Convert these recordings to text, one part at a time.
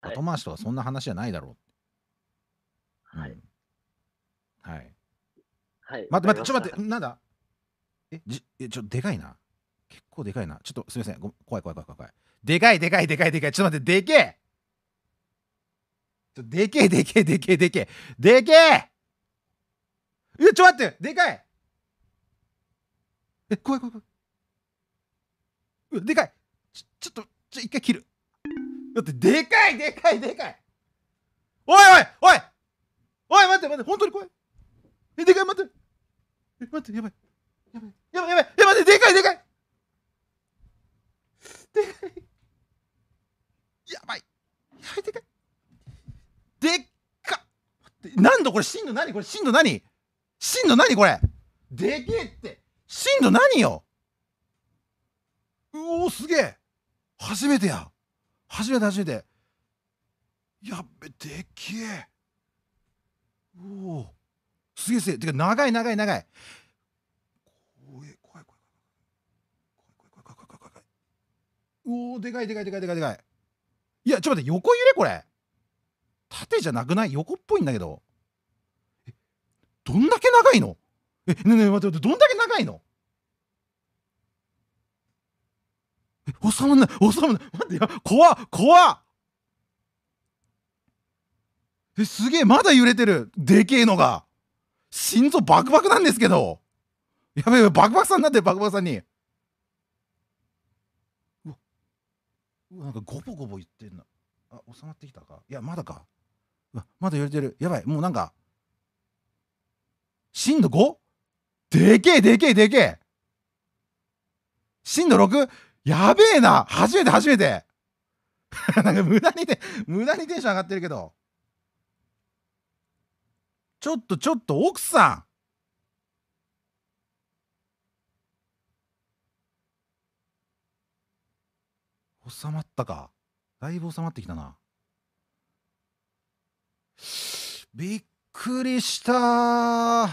はい、後回しとはそんな話じゃないだろう。はい。はい。はい。待って待って、ちょっと待って、なんだえ、じえちょっとでかいな。結構でかいな。ちょっとすみません。ご怖い怖い怖い怖い。でかいでかいでかいでかい。ちょっと待って、でけえでけえでけえでけえでけえでけえや、ちょ待ってでかいえ怖い怖い怖いでかいちちょっとちょ一回切るだってでかいでかいでかいおいおいおいおい待って待って本当に怖いえでかい待ってえ待ってやばいやばいやばいやばいえ待ってでかいでかいでかいやばいやばいでかいでっか待って何度これ震度何これ震度何震度何これでけえって震度何ようおすげえ初めてや初めて初めてやっべでっけえおおすげえすげえてか長い長い長い怖え怖い怖い怖い怖い怖い怖い怖い怖い怖いおおでかいでかいでかいでかいでかいいやちょっと待って横揺れこれ縦じゃなくない横っぽいんだけどえどんだけ長いのえねえねえ待って待ってどんだけ長いの収まんない収まんない待ってや怖っ怖っえすげえまだ揺れてるでけえのが心臓バクバクなんですけどやべえバクバクさんになってるバクバクさんにうわなんかゴボゴボ言ってんなあ収まってきたかいやまだかうわまだ揺れてるやばいもうなんか震度 5? でけえでけえでけえ震度 6? やべえな初めて初めて なんか無駄にね、無駄にテンション上がってるけど。ちょっとちょっと奥さん収まったかだいぶ収まってきたなびっくりした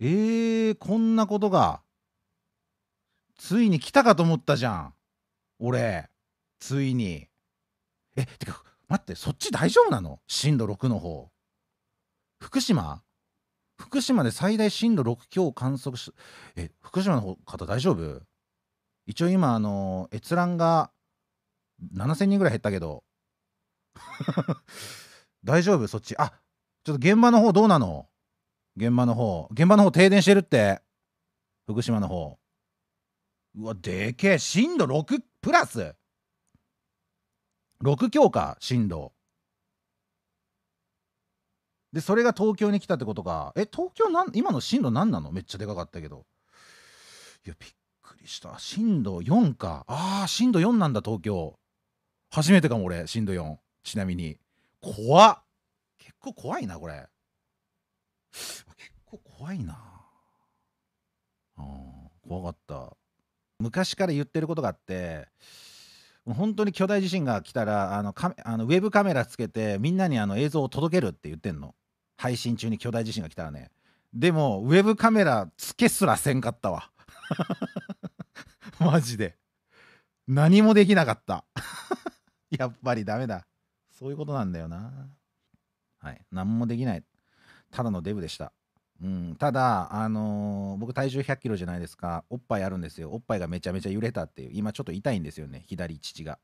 えー、こんなことがついに来たかと思ったじゃん俺ついにえってか待ってそっち大丈夫なの震度6の方福島福島で最大震度6強を観測しえ福島の方大丈夫一応今あの閲覧が7000人ぐらい減ったけど 大丈夫そっちあちょっと現場の方どうなの現場の方現場の方停電してるって福島の方うわでけえ震度6プラス6強か震度でそれが東京に来たってことかえ東京なん今の震度何なのめっちゃでかかったけどいやびっくりした震度4かあー震度4なんだ東京初めてかも俺震度4ちなみに怖っ結構怖いなこれ結構怖いなあ怖かった昔から言ってることがあって本当に巨大地震が来たらあのカメあのウェブカメラつけてみんなにあの映像を届けるって言ってんの配信中に巨大地震が来たらねでもウェブカメラつけすらせんかったわ マジで何もできなかった やっぱりダメだそういうことなんだよなはい何もできないただのデブでしたうん、ただ、あのー僕体重100キロじゃないですか。おっぱいあるんですよ。おっぱいがめちゃめちゃ揺れたっていう。今ちょっと痛いんですよね、左乳が。